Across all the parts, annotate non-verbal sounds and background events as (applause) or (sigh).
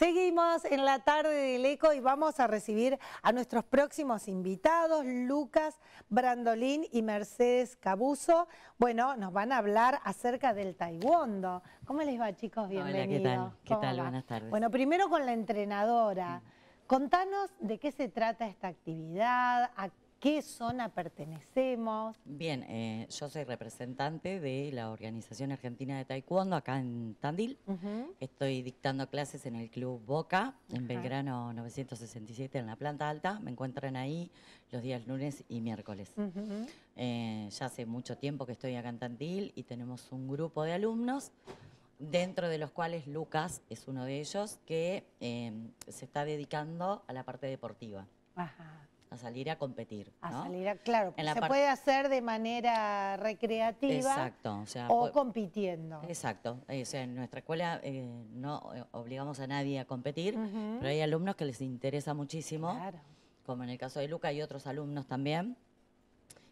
Seguimos en la tarde del ECO y vamos a recibir a nuestros próximos invitados, Lucas Brandolín y Mercedes Cabuso. Bueno, nos van a hablar acerca del taekwondo. ¿Cómo les va, chicos? Bienvenidos. Hola, ¿qué tal? ¿Qué Buenas tardes. Bueno, primero con la entrenadora. Contanos de qué se trata esta actividad, qué zona pertenecemos? Bien, eh, yo soy representante de la Organización Argentina de Taekwondo acá en Tandil. Estoy dictando clases en el Club Boca, en Belgrano 967, en la planta alta. Me encuentran ahí los días lunes y miércoles. Eh, ya hace mucho tiempo que estoy acá en Tandil y tenemos un grupo de alumnos dentro de los cuales Lucas es uno de ellos que eh, se está dedicando a la parte deportiva. Ajá a salir a competir. A salir a, claro, se puede hacer de manera recreativa o, compitiendo. Exacto, en nuestra escuela eh, no eh, obligamos a nadie a competir, pero hay alumnos que les interesa muchísimo, como en el caso de Luca y otros alumnos también.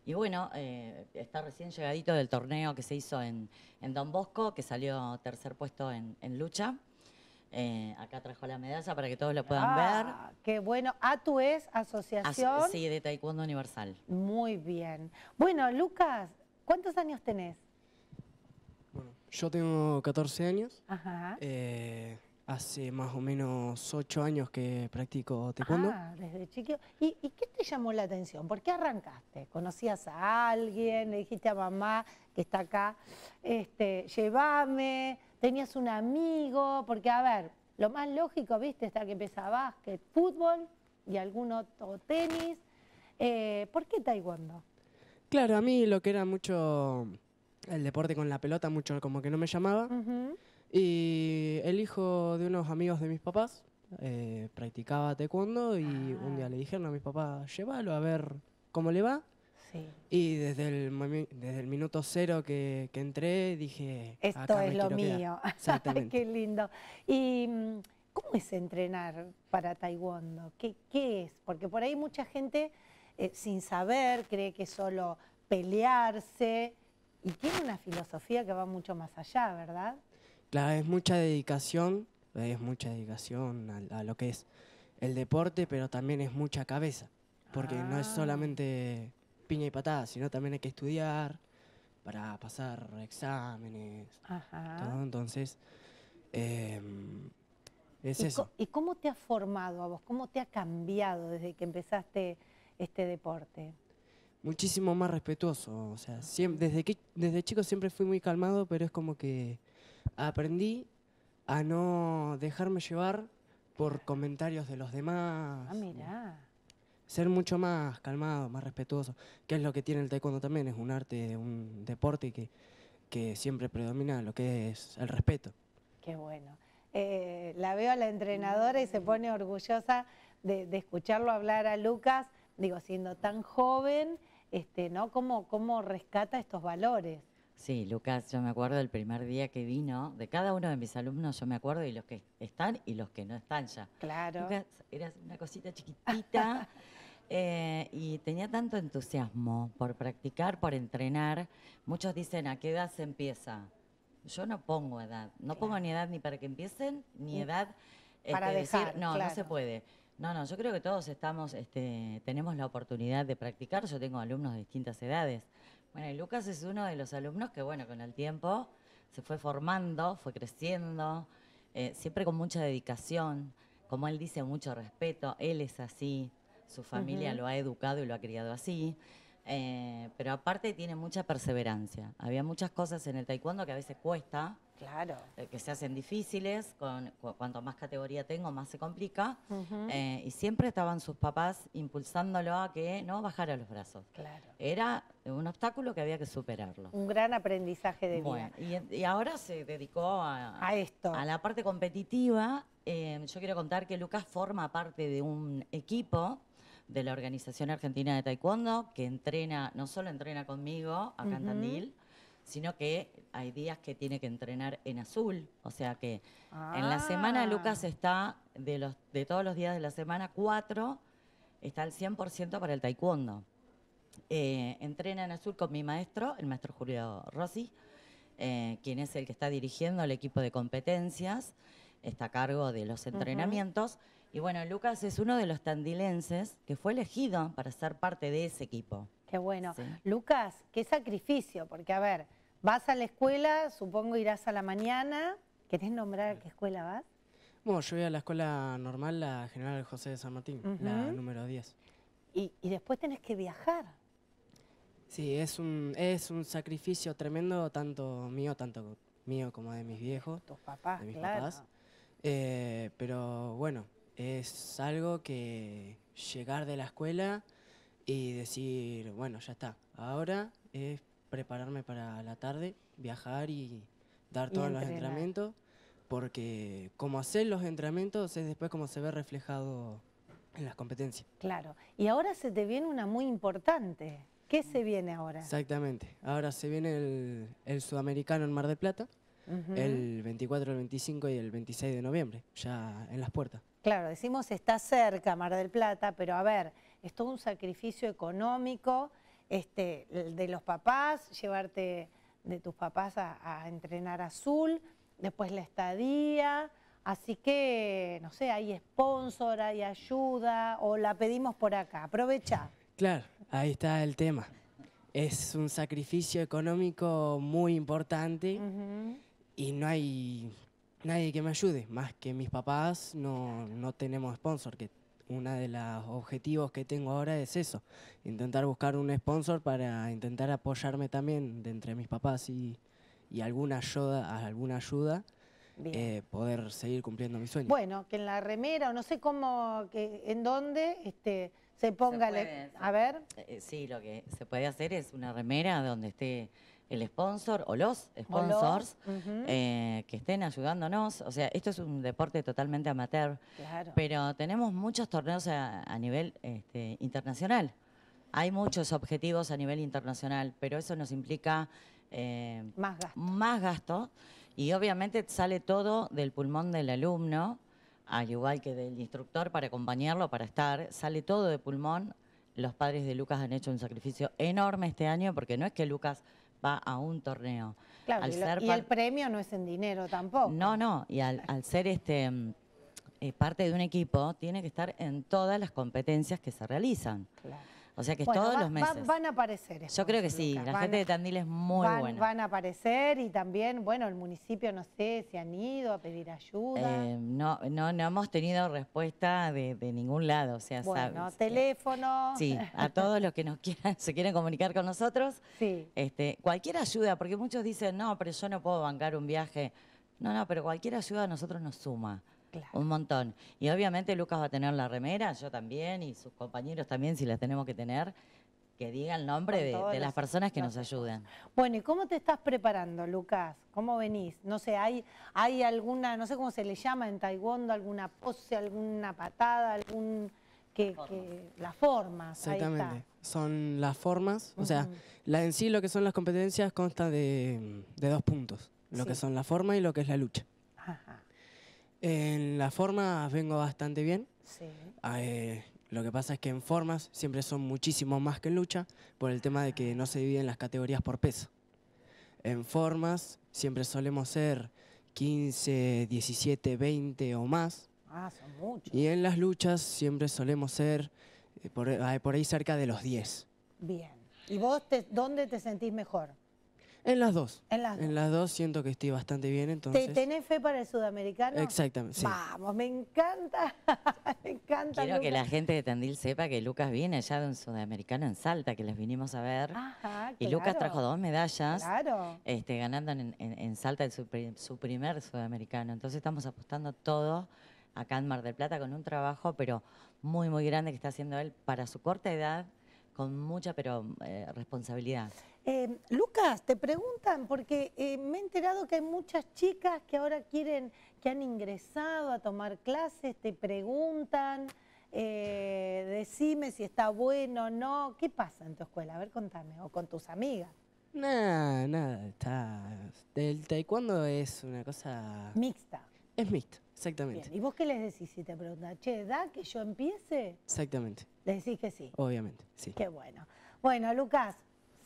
Y bueno, eh, está recién llegadito del torneo que se hizo en, Don Bosco, que salió tercer puesto en lucha. Eh, acá trajo la medalla para que todos la puedan ver. Ah, qué bueno. ATU es Asociación. sí, de Taekwondo Universal. Muy bien. Bueno, Lucas, ¿cuántos años tenés? yo tengo 14 años. Ajá. Eh, hace más o menos 8 años que practico taekwondo. Ah, desde chiquito. ¿Y, ¿Y, qué te llamó la atención? ¿Por qué arrancaste? ¿Conocías a alguien? ¿Le dijiste a mamá que está acá? Este, llévame tenías un amigo, porque a ver, lo más lógico, viste, está que empezaba básquet, fútbol y algún otro tenis. Eh, ¿Por qué taekwondo? Claro, a mí lo que era mucho el deporte con la pelota, mucho como que no me llamaba. Y el hijo de unos amigos de mis papás eh, practicaba taekwondo y un ah. día le dijeron a mis papás, llévalo a ver cómo le va. Y desde el, desde el minuto cero que, entré dije... Esto es lo mío. (laughs) Exactamente. Qué lindo. Y... Mm, ¿Cómo es entrenar para taekwondo? ¿Qué, es? Porque por ahí mucha gente eh, sin saber cree que es solo pelearse y tiene una filosofía que va mucho más allá, ¿verdad? Claro, es mucha dedicación, es mucha dedicación a, lo que es el deporte, pero también es mucha cabeza, porque no es ah. solamente piña y patada, sino también hay que estudiar para pasar exámenes. Ajá. Entonces, em, es eso. ¿Y cómo te ha formado a vos? ¿Cómo te ha cambiado desde que empezaste este deporte? Muchísimo más respetuoso. O sea, desde, que, desde chico siempre fui muy calmado, pero es como que aprendí a no dejarme llevar por comentarios de los demás. Ah, mirá ser mucho más calmado, más respetuoso, que es lo que tiene el taekwondo también, es un arte, un deporte que, que siempre predomina lo que es el respeto. Qué bueno. Eh, la veo a la entrenadora y se pone orgullosa de, escucharlo hablar a Lucas, digo, siendo tan joven, este, ¿no? ¿Cómo, ¿Cómo rescata estos valores? Sí, Lucas, yo me acuerdo del primer día que vino, de cada uno de mis alumnos yo me acuerdo, y los que están y los que no están ya. Claro. Lucas, eras una cosita chiquitita (laughs) eh, y tenía tanto entusiasmo por practicar, por entrenar. Muchos dicen, ¿a qué edad se empieza? Yo no pongo edad, no pongo ni edad ni para que empiecen, ni edad este, para decir, no, no se puede. No, no, yo creo que todos estamos, este, tenemos la oportunidad de practicar. Yo tengo alumnos de distintas edades. Bueno, Lucas es uno de los alumnos que, bueno, con el tiempo se fue formando, fue creciendo, eh, siempre con mucha dedicación, como él dice, mucho respeto, él es así, su familia lo ha educado y lo ha criado así. Eh, pero aparte tiene mucha perseverancia. Había muchas cosas en el taekwondo que a veces cuesta. Eh, que se hacen difíciles, con, cuanto más categoría tengo, más se complica. Eh, y siempre estaban sus papás impulsándolo a que no bajara los brazos. Era un obstáculo que había que superarlo. Un gran aprendizaje de vida. Y, ahora se dedicó a, esto. A la parte competitiva. yo quiero contar que Lucas forma parte de un equipo de la Organización Argentina de Taekwondo, que entrena, no solo entrena conmigo acá en sino que hay días que tiene que entrenar en azul. O sea que en la semana ah. Lucas está, de, los, de todos los días de la semana, cuatro, está al 100% para el taekwondo. Eh, entrena en azul con mi maestro, el maestro Julio Rossi, eh, quien es el que está dirigiendo el equipo de competencias, está a cargo de los entrenamientos. Y bueno, Lucas es uno de los tandilenses que fue elegido para ser parte de ese equipo. Qué bueno. Lucas, qué sacrificio, porque a ver, vas a la escuela, supongo irás a la mañana. ¿Querés nombrar a qué escuela vas? Bueno, yo voy a la escuela normal, la General José de San Martín, la número 10. Y, después tenés que viajar. Sí, es un, es un sacrificio tremendo, tanto mío, tanto mío como de mis viejos. Tus papás, de mis papás. Eh, pero bueno, es algo que llegar de la escuela y decir, bueno, ya está, ahora es prepararme para la tarde, viajar y dar todos los entrenamientos, porque como hacer los entrenamientos es después como se ve reflejado en las competencias. Claro, y ahora se te viene una muy importante. ¿Qué se viene ahora? Exactamente, ahora se viene el, sudamericano en Mar del Plata, el 24, el 25 y el 26 de noviembre, ya en las puertas. Claro, decimos está cerca Mar del Plata, pero a ver, es todo un sacrificio económico este, de los papás, llevarte de tus papás a, a entrenar azul, después la estadía, así que, no sé, hay sponsor, hay ayuda, o la pedimos por acá, aprovecha. Claro, ahí está el tema. Es un sacrificio económico muy importante y no hay nadie que me ayude, más que mis papás no, tenemos sponsor, que uno de los objetivos que tengo ahora es eso, intentar buscar un sponsor para intentar apoyarme también de entre mis papás y, alguna ayuda, alguna ayuda eh, poder seguir cumpliendo mis sueños. Bueno, que en la remera o no sé cómo, que, en dónde este, se ponga... a ver. Eh, eh, sí, lo que se puede hacer es una remera donde esté el sponsor o los sponsors eh, que estén ayudándonos. O sea, esto es un deporte totalmente amateur, pero tenemos muchos torneos a, nivel este, internacional. Hay muchos objetivos a nivel internacional, pero eso nos implica eh, más, gasto. más gasto. Y obviamente sale todo del pulmón del alumno, al igual que del instructor, para acompañarlo, para estar. Sale todo de pulmón. Los padres de Lucas han hecho un sacrificio enorme este año, porque no es que Lucas va a un torneo. Claro, y, el premio no es en dinero tampoco. No, no, y al, ser este eh, parte de un equipo, tiene que estar en todas las competencias que se realizan. Claro. O sea que todos los meses. van a aparecer. Yo creo que sí, la gente de Tandil es muy buena. Van a aparecer y también, bueno, el municipio, no sé, se han ido a pedir ayuda. Eh, no, no, hemos tenido respuesta de, ningún lado, o sea, bueno, eh, teléfono. Sí, a todos los que nos quieran, (laughs) se quieren comunicar con nosotros. Sí. Este, cualquier ayuda, porque muchos dicen, no, pero yo no puedo bancar un viaje. No, no, pero cualquier ayuda a nosotros nos suma. Un montón. Y obviamente Lucas va a tener la remera, yo también, y sus compañeros también, si las tenemos que tener, que diga el nombre de, las personas que nos ayuden Bueno, ¿y cómo te estás preparando, Lucas? ¿Cómo venís? No sé, ¿hay, hay alguna, no sé cómo se le llama en taekwondo, alguna pose, alguna patada, algún... Que, que las formas. Exactamente. Son las formas, o sea, la, en sí lo que son las competencias consta de, dos puntos, lo que son la forma y lo que es la lucha. En las formas vengo bastante bien. Sí. Eh, lo que pasa es que en formas siempre son muchísimo más que en lucha por el tema de que no se dividen las categorías por peso. En formas siempre solemos ser 15, 17, 20 o más. Ah, son muchos. Y en las luchas siempre solemos ser eh, eh, por, ahí cerca de los 10. Bien. ¿Y vos dónde te sentís mejor? En las dos. En las dos. siento que estoy bastante bien, entonces... tenés fe para el sudamericano? Exactamente, Vamos, me encanta, (laughs) me encanta, Quiero que la gente de Tandil sepa que Lucas viene allá de un sudamericano en Salta, que les vinimos a ver. y Lucas trajo dos medallas. Este, ganando en, Salta el, su, primer sudamericano. Entonces estamos apostando todos acá en Mar del Plata con un trabajo, pero muy, muy grande que está haciendo él para su corta edad con mucha, pero eh, responsabilidad. Eh, Lucas, te preguntan, porque eh, me he enterado que hay muchas chicas que ahora quieren, que han ingresado a tomar clases, te preguntan, decime si está bueno o no. ¿Qué pasa en tu escuela? A ver, contame, o con tus amigas. Nada, nada, está... del taekwondo es una cosa... Mixta. Es mixta, exactamente. ¿Y vos qué les decís si te preguntan, che, da que yo empiece? Exactamente. Decís que sí. Obviamente, sí. Qué bueno. Bueno, Lucas,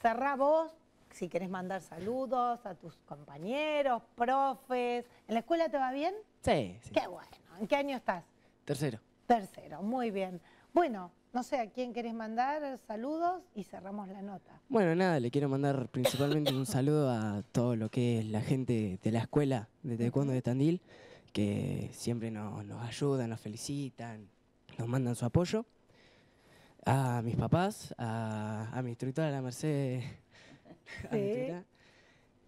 cerrá vos, si querés mandar saludos a tus compañeros, profes. ¿En la escuela te va bien? Sí, Qué bueno. ¿En qué año estás? Tercero. Tercero, muy bien. Bueno, no sé a quién querés mandar saludos y cerramos la nota. Bueno, nada, le quiero mandar principalmente un saludo a todo lo que es la gente de la escuela de Taekwondo de Tandil, que siempre nos ayudan, nos felicitan, nos mandan su apoyo a mis papás, a, mi instructora, la Mercedes, (laughs)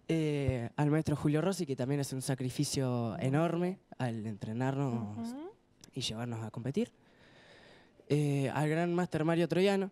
eh, al maestro Julio Rossi, que también es un sacrificio enorme al entrenarnos y llevarnos a competir, eh, al gran máster Mario Troyano,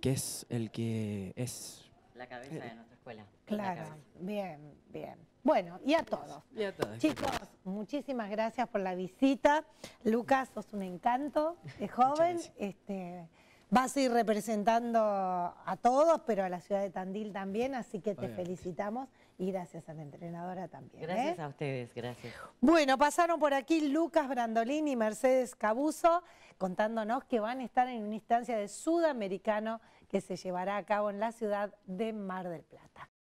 que es el que es... La cabeza de nuestra escuela. Claro, bien, bien. Bueno, y a todos. Y a todos. Chicos, muchísimas gracias por la visita. Lucas, sos un encanto, es joven. Este, Vas a ir representando a todos, pero a la ciudad de Tandil también, así que te felicitamos y gracias a la entrenadora también. Gracias ¿eh? a ustedes, gracias. Bueno, pasaron por aquí Lucas Brandolín y Mercedes Cabuso contándonos que van a estar en una instancia de sudamericano que se llevará a cabo en la ciudad de Mar del Plata.